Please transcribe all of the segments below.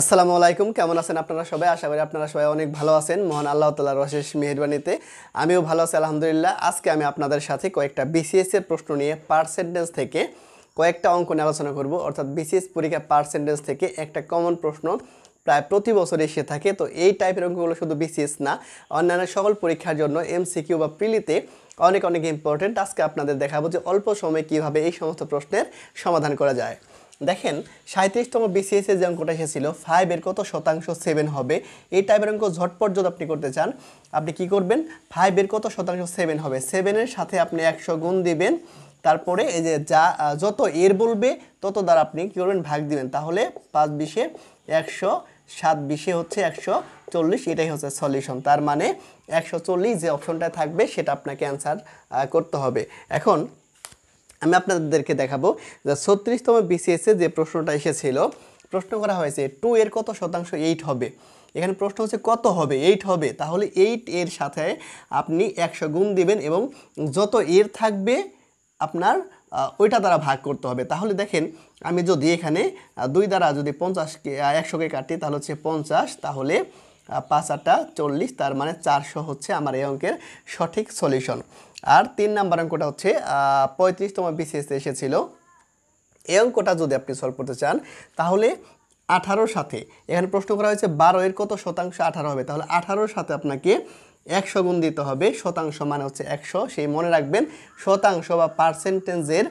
আসসালামু আলাইকুম কেমন আছেন আপনারা সবাই আশা করি আপনারা সবাই অনেক ভালো আছেন মহান আল্লাহ তালার রশেষ মেহরবানিতে আমিও ভালো আছি আলহামদুলিল্লাহ আজকে আমি আপনাদের সাথে কয়েকটা বিসিএসের প্রশ্ন নিয়ে পার্সেন্টেজ থেকে কয়েকটা অঙ্ক নিয়ে আলোচনা করব অর্থাৎ বিসিএস পরীক্ষা পার্সেন্টেজ থেকে একটা কমন প্রশ্ন প্রায় প্রতি বছর এসে থাকে তো এই টাইপের অঙ্কগুলো শুধু বিসিএস না অন্যান্য সকল পরীক্ষার জন্য এমসিকিউ বা প্রিলিতে e অনেক অনেক ইম্পর্টেন্ট আজকে আপনাদের দেখাবো যে অল্প সময়ে কিভাবে এই সমস্ত প্রশ্নের সমাধান করা যায় দেখেন সাঁত্রিশতম বিসিএস এর e যে অঙ্কটা এসেছিল ফাইভ এর কত শতাংশ সেভেন হবে এই টাইপের অঙ্ক ঝটপট যদি আপনি করতে চান আপনি কি করবেন ফাইভ এর কত শতাংশ সেভেন হবে সেভেনের সাথে আপনি একশো গুণ দিবেন তারপরে এই যে যা যত এর বলবে তত দ্বারা আপনি কী করবেন ভাগ দিবেন তাহলে পাঁচ বিশে একশো সাত বিশে হচ্ছে একশো চল্লিশ এটাই হচ্ছে সলিউশন তার মানে একশো চল্লিশ যে অপশনটা থাকবে সেটা আপনাকে অ্যান্সার করতে হবে এখন আমি আপনাদেরকে দেখাবো যে ছত্রিশতম বিসিএসে যে প্রশ্নটা এসেছিল প্রশ্ন করা হয়েছে টু এর কত শতাংশ এইট হবে এখানে প্রশ্ন হচ্ছে কত হবে এইট হবে তাহলে এইট এর সাথে আপনি একশো গুণ দিবেন এবং যত এর থাকবে আপনার ওইটা দ্বারা ভাগ করতে হবে তাহলে দেখেন আমি যদি এখানে দুই দ্বারা যদি পঞ্চাশকে একশোকে কাটি তাহলে হচ্ছে পঞ্চাশ তাহলে পাঁচ আটটা চল্লিশ তার মানে চারশো হচ্ছে আমার এই অঙ্কের সঠিক সলিউশন আর তিন নাম্বার অঙ্কটা হচ্ছে পঁয়ত্রিশতম বিসিএসে এসেছিল এই অঙ্কটা যদি আপনি সলভ করতে চান তাহলে আঠারোর সাথে এখানে প্রশ্ন করা হয়েছে বারো এর কত শতাংশ আঠারো হবে তাহলে আঠারোর সাথে আপনাকে একশো গুণ দিতে হবে শতাংশ মানে হচ্ছে একশো সেই মনে রাখবেন শতাংশ বা পার্সেন্টেজের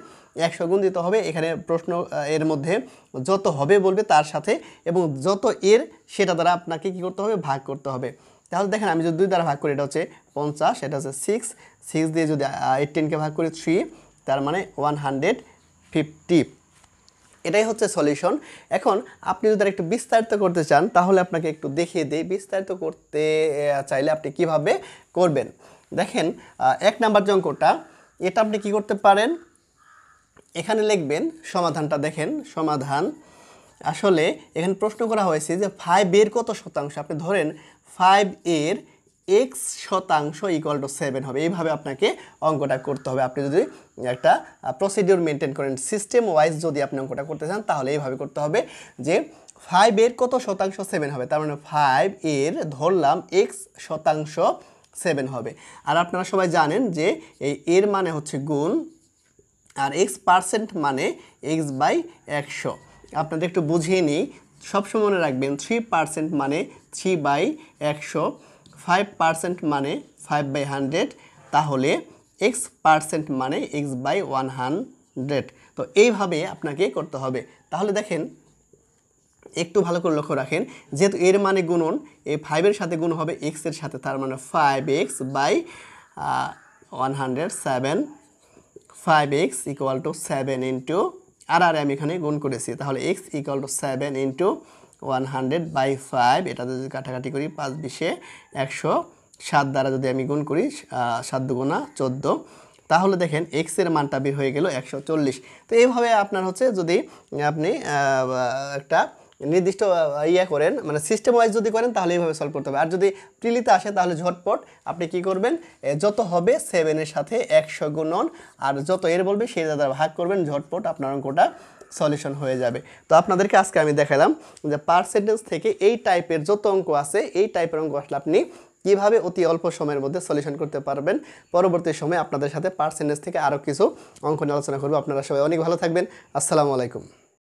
একশো গুণ দিতে হবে এখানে প্রশ্ন এর মধ্যে যত হবে বলবে তার সাথে এবং যত এর সেটা দ্বারা আপনাকে কি করতে হবে ভাগ করতে হবে তাহলে দেখেন আমি যদি দুই দ্বারা ভাগ করি এটা হচ্ছে পঞ্চাশ এটা হচ্ছে সিক্স সিক্স দিয়ে যদি এইটিনকে ভাগ করি থ্রি তার মানে ওয়ান হান্ড্রেড ফিফটি এটাই হচ্ছে সলিউশন এখন আপনি যদি একটু বিস্তারিত করতে চান তাহলে আপনাকে একটু দেখিয়ে দিই বিস্তারিত করতে চাইলে আপনি কিভাবে করবেন দেখেন এক নাম্বার যে অঙ্কটা এটা আপনি কি করতে পারেন এখানে লিখবেন সমাধানটা দেখেন সমাধান আসলে এখানে প্রশ্ন করা হয়েছে যে ফাইভ এর কত শতাংশ আপনি ধরেন ফাইভ এর এক্স শতাংশ ইকুয়াল টু সেভেন হবে এইভাবে আপনাকে অঙ্কটা করতে হবে আপনি যদি একটা প্রসিডিওর মেনটেন করেন সিস্টেম ওয়াইজ যদি আপনি অঙ্কটা করতে চান তাহলে এইভাবে করতে হবে যে ফাইভ এর কত শতাংশ সেভেন হবে তার মানে ফাইভ এর ধরলাম এক্স শতাংশ সেভেন হবে আর আপনারা সবাই জানেন যে এই এর মানে হচ্ছে গুণ আর এক্স পার্সেন্ট মানে এক্স বাই একশো আপনাদের একটু বুঝিয়ে নিই সবসময় মনে রাখবেন থ্রি পার্সেন্ট মানে থ্রি বাই একশো ফাইভ পার্সেন্ট মানে ফাইভ বাই হান্ড্রেড তাহলে এক্স পার্সেন্ট মানে এক্স বাই ওয়ান হান্ড্রেড তো এইভাবে আপনাকে করতে হবে তাহলে দেখেন একটু ভালো করে লক্ষ্য রাখেন যেহেতু এর মানে গুণন এই ফাইভের সাথে গুণ হবে এক্সের সাথে তার মানে five X by one hundred seven five X equal to seven into আর আর আমি এখানে গুণ করেছি তাহলে X equal to seven into one hundred by five এটাতে যদি কাটাকাটি করি পাঁচ বিশে একশো সাত দ্বারা যদি আমি গুণ করি সাত দুগুণা চোদ্দো তাহলে দেখেন এক্সের মানটা বের হয়ে গেল একশো তো এইভাবে আপনার হচ্ছে যদি আপনি একটা নির্দিষ্ট ইয়ে করেন মানে সিস্টেম ওয়াইজ যদি করেন তাহলে এইভাবে সলভ করতে হবে আর যদি প্রিলিতে আসে তাহলে ঝটপট আপনি কি করবেন যত হবে সেভেনের সাথে একশো গুণন আর যত এর বলবে সেই দাদা ভাগ করবেন ঝটপট আপনার অঙ্কটা সলিউশন হয়ে যাবে তো আপনাদেরকে আজকে আমি দেখালাম যে পার্সেন্টেজ থেকে এই টাইপের যত অঙ্ক আছে এই টাইপের অঙ্ক আসলে আপনি কীভাবে অতি অল্প সময়ের মধ্যে সলিউশন করতে পারবেন পরবর্তী সময়ে আপনাদের সাথে পার্সেন্টেজ থেকে আরও কিছু অঙ্ক নিয়ে আলোচনা করবো আপনারা সবাই অনেক ভালো থাকবেন আসসালামু আলাইকুম